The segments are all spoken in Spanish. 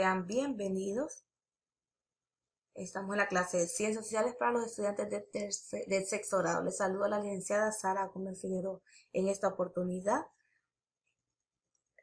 Sean bienvenidos. Estamos en la clase de Ciencias Sociales para los estudiantes del sexto grado. Les saludo a la licenciada Sara Gómez Figueroa en esta oportunidad.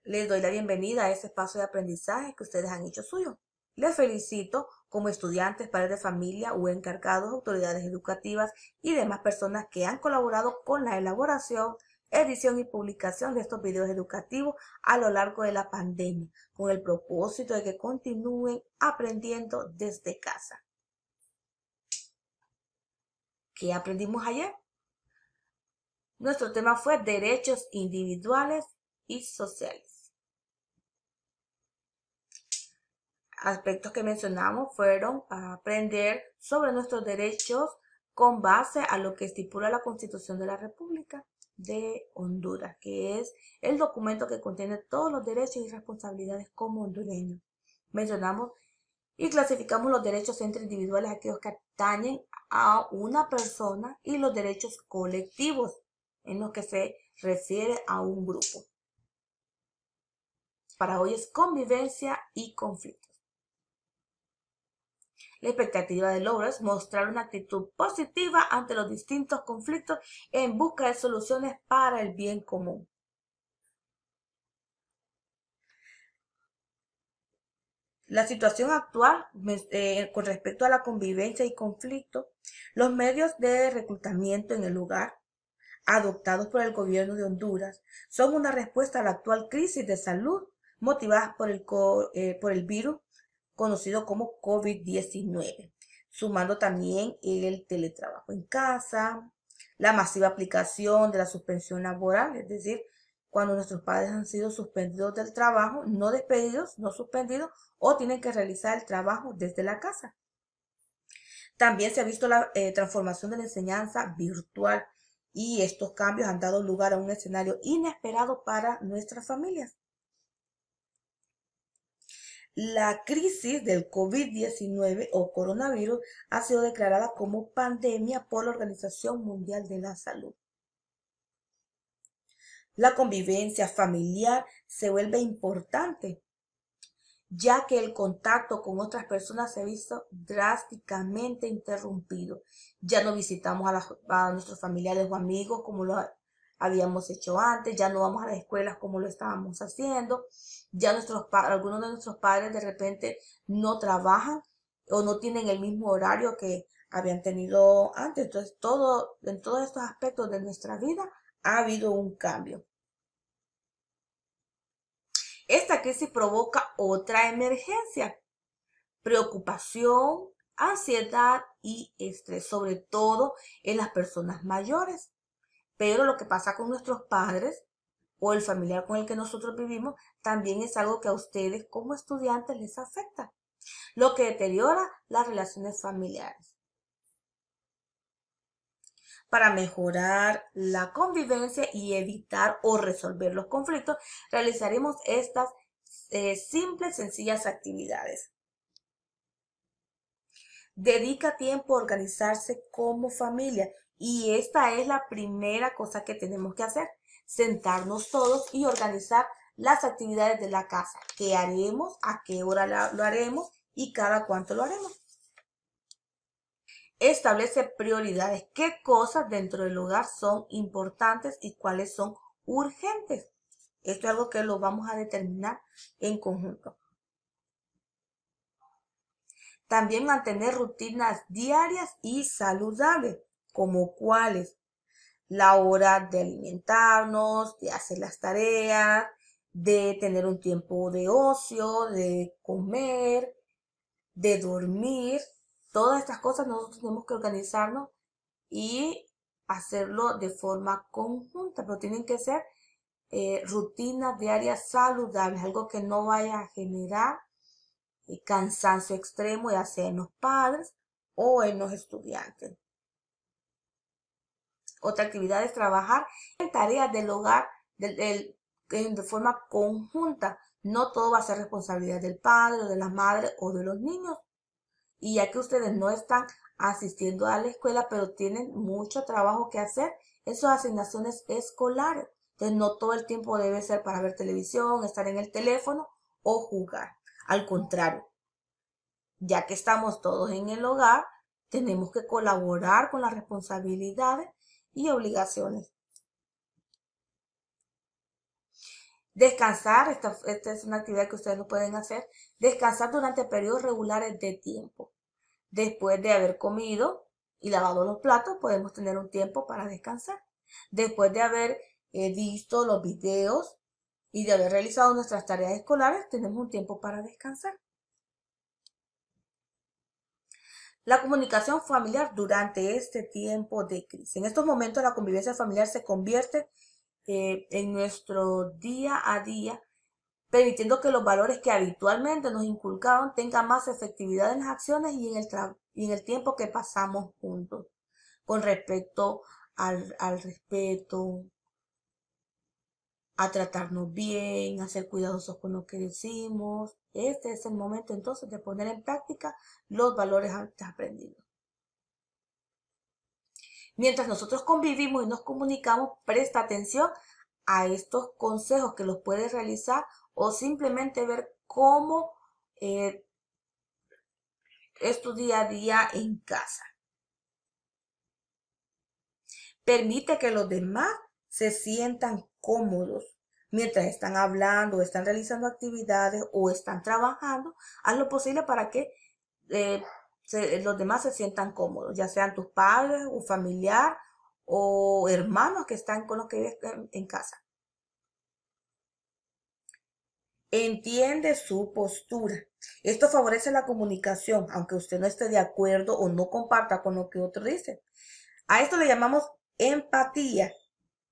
Les doy la bienvenida a este espacio de aprendizaje que ustedes han hecho suyo. Les felicito como estudiantes, padres de familia o encargados, autoridades educativas y demás personas que han colaborado con la elaboración edición y publicación de estos videos educativos a lo largo de la pandemia, con el propósito de que continúen aprendiendo desde casa. ¿Qué aprendimos ayer? Nuestro tema fue derechos individuales y sociales. Aspectos que mencionamos fueron aprender sobre nuestros derechos con base a lo que estipula la Constitución de la República de Honduras, que es el documento que contiene todos los derechos y responsabilidades como hondureño. Mencionamos y clasificamos los derechos entre individuales, aquellos que atañen a una persona, y los derechos colectivos, en los que se refiere a un grupo. Para hoy es convivencia y conflicto. La expectativa de es mostrar una actitud positiva ante los distintos conflictos en busca de soluciones para el bien común. La situación actual eh, con respecto a la convivencia y conflicto, los medios de reclutamiento en el lugar adoptados por el gobierno de Honduras son una respuesta a la actual crisis de salud motivada por el, eh, por el virus conocido como COVID-19, sumando también el teletrabajo en casa, la masiva aplicación de la suspensión laboral, es decir, cuando nuestros padres han sido suspendidos del trabajo, no despedidos, no suspendidos, o tienen que realizar el trabajo desde la casa. También se ha visto la eh, transformación de la enseñanza virtual y estos cambios han dado lugar a un escenario inesperado para nuestras familias. La crisis del COVID-19 o coronavirus ha sido declarada como pandemia por la Organización Mundial de la Salud. La convivencia familiar se vuelve importante, ya que el contacto con otras personas se ha visto drásticamente interrumpido. Ya no visitamos a, nuestros familiares o amigos como lo habíamos hecho antes, ya no vamos a las escuelas como lo estábamos haciendo ya algunos de nuestros padres de repente no trabajan o no tienen el mismo horario que habían tenido antes. Entonces, todo, en todos estos aspectos de nuestra vida ha habido un cambio. Esta crisis provoca otra emergencia, preocupación, ansiedad y estrés, sobre todo en las personas mayores. Pero lo que pasa con nuestros padres o el familiar con el que nosotros vivimos, también es algo que a ustedes como estudiantes les afecta, lo que deteriora las relaciones familiares. Para mejorar la convivencia y evitar o resolver los conflictos, realizaremos estas eh, simples, sencillas actividades. Dedica tiempo a organizarse como familia y esta es la primera cosa que tenemos que hacer sentarnos todos y organizar las actividades de la casa. ¿Qué haremos? ¿A qué hora lo haremos? ¿Y cada cuánto lo haremos? Establece prioridades. ¿Qué cosas dentro del hogar son importantes y cuáles son urgentes? Esto es algo que lo vamos a determinar en conjunto. También mantener rutinas diarias y saludables, como cuáles la hora de alimentarnos, de hacer las tareas, de tener un tiempo de ocio, de comer, de dormir. Todas estas cosas nosotros tenemos que organizarnos y hacerlo de forma conjunta, pero tienen que ser eh, rutinas diarias saludables, algo que no vaya a generar eh, cansancio extremo, ya sea en los padres o en los estudiantes otra actividad es trabajar en tareas del hogar de, forma conjunta. No todo va a ser responsabilidad del padre, o de la madre o de los niños. Y ya que ustedes no están asistiendo a la escuela, pero tienen mucho trabajo que hacer, esas asignaciones escolares. Entonces, no todo el tiempo debe ser para ver televisión, estar en el teléfono o jugar. Al contrario, ya que estamos todos en el hogar, tenemos que colaborar con las responsabilidades y obligaciones. Descansar, esta, es una actividad que ustedes lo pueden hacer, descansar durante periodos regulares de tiempo. Después de haber comido y lavado los platos, podemos tener un tiempo para descansar. Después de haber eh, visto los videos y de haber realizado nuestras tareas escolares, tenemos un tiempo para descansar. La comunicación familiar durante este tiempo de crisis. En estos momentos la convivencia familiar se convierte eh, en nuestro día a día, permitiendo que los valores que habitualmente nos inculcaban tengan más efectividad en las acciones y en el, en el tiempo que pasamos juntos. Con respecto al respeto, a tratarnos bien, a ser cuidadosos con lo que decimos. Este es el momento entonces de poner en práctica los valores aprendidos. Mientras nosotros convivimos y nos comunicamos, presta atención a estos consejos que los puedes realizar o simplemente ver cómo eh, es tu día a día en casa. Permite que los demás se sientan cómodos mientras están hablando, están realizando actividades o están trabajando, haz lo posible para que eh, los demás se sientan cómodos, ya sean tus padres, un familiar o hermanos que están con los que están en casa. Entiende su postura. Esto favorece la comunicación, aunque usted no esté de acuerdo o no comparta con lo que otro dice. A esto le llamamos empatía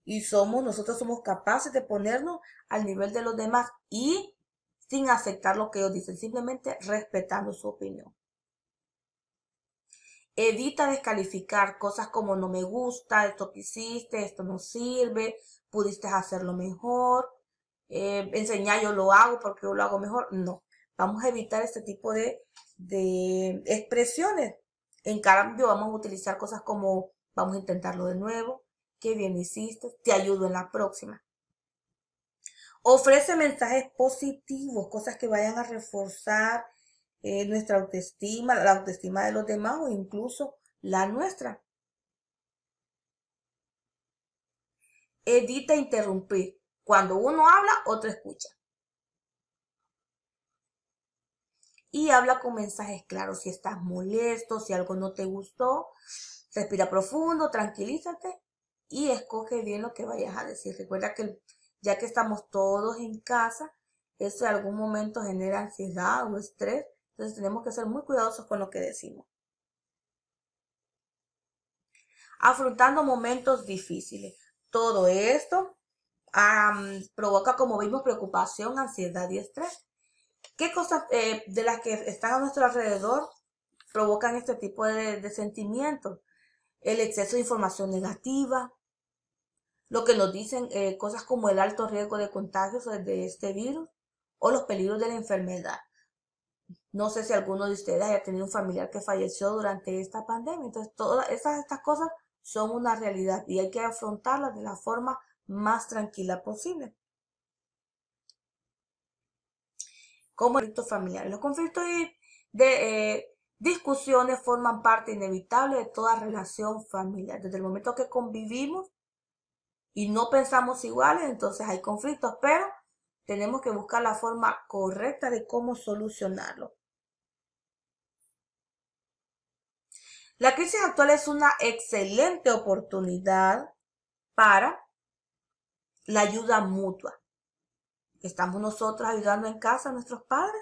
y somos, nosotros somos capaces de ponernos al nivel de los demás y sin aceptar lo que ellos dicen, simplemente respetando su opinión. Evita descalificar cosas como no me gusta, esto que hiciste, esto no sirve, pudiste hacerlo mejor, eh, enseñar yo lo hago porque yo lo hago mejor. No, vamos a evitar este tipo de expresiones. En cambio, vamos a utilizar cosas como vamos a intentarlo de nuevo, bien hiciste, te ayudo en la próxima. Ofrece mensajes positivos, cosas que vayan a reforzar eh, nuestra autoestima, la autoestima de los demás o incluso la nuestra. Edita, interrumpir. Cuando uno habla, otro escucha. Y habla con mensajes claros. Si estás molesto, si algo no te gustó, respira profundo, tranquilízate y escoge bien lo que vayas a decir. Recuerda que ya que estamos todos en casa, eso en algún momento genera ansiedad o estrés, entonces tenemos que ser muy cuidadosos con lo que decimos. Afrontando momentos difíciles. Todo esto provoca, como vimos, preocupación, ansiedad y estrés. ¿Qué cosas eh, de las que están a nuestro alrededor provocan este tipo de, de sentimientos? el exceso de información negativa, lo que nos dicen eh, cosas como el alto riesgo de contagios de este virus o los peligros de la enfermedad. No sé si alguno de ustedes haya tenido un familiar que falleció durante esta pandemia. Entonces, todas estas cosas son una realidad y hay que afrontarlas de la forma más tranquila posible. los conflictos familiares. Los conflictos de, eh, discusiones forman parte inevitable de toda relación familiar. Desde el momento que convivimos y no pensamos iguales, entonces hay conflictos, pero tenemos que buscar la forma correcta de cómo solucionarlo. La crisis actual es una excelente oportunidad para la ayuda mutua. Estamos nosotros ayudando en casa a nuestros padres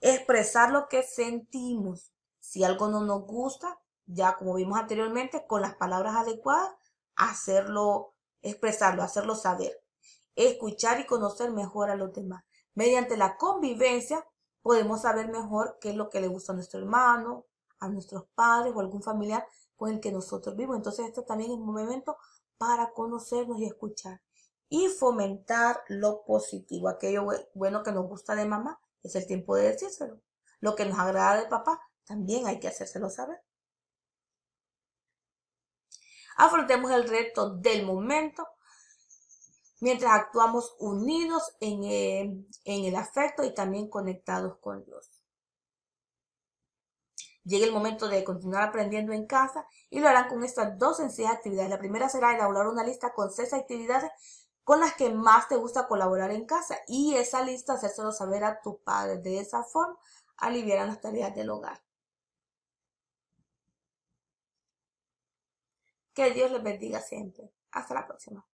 expresar lo que sentimos. Si algo no nos gusta, ya como vimos anteriormente, con las palabras adecuadas, hacerlo, expresarlo, hacerlo saber. Escuchar y conocer mejor a los demás. Mediante la convivencia podemos saber mejor qué es lo que le gusta a nuestro hermano, a nuestros padres o algún familiar con el que nosotros vivimos. Entonces, esto también es un momento para conocernos y escuchar. Y fomentar lo positivo, aquello bueno que nos gusta de mamá, es el tiempo de decírselo. Lo que nos agrada de papá, también hay que hacérselo saber. Afrontemos el reto del momento mientras actuamos unidos en el, eh, en el afecto y también conectados con Dios. Llega el momento de continuar aprendiendo en casa y lo harán con estas dos sencillas actividades. La primera será elaborar una lista con seis actividades con las que más te gusta colaborar en casa y esa lista hacérselo saber a tu padre. De esa forma aliviarán las tareas del hogar. Que Dios les bendiga siempre. Hasta la próxima.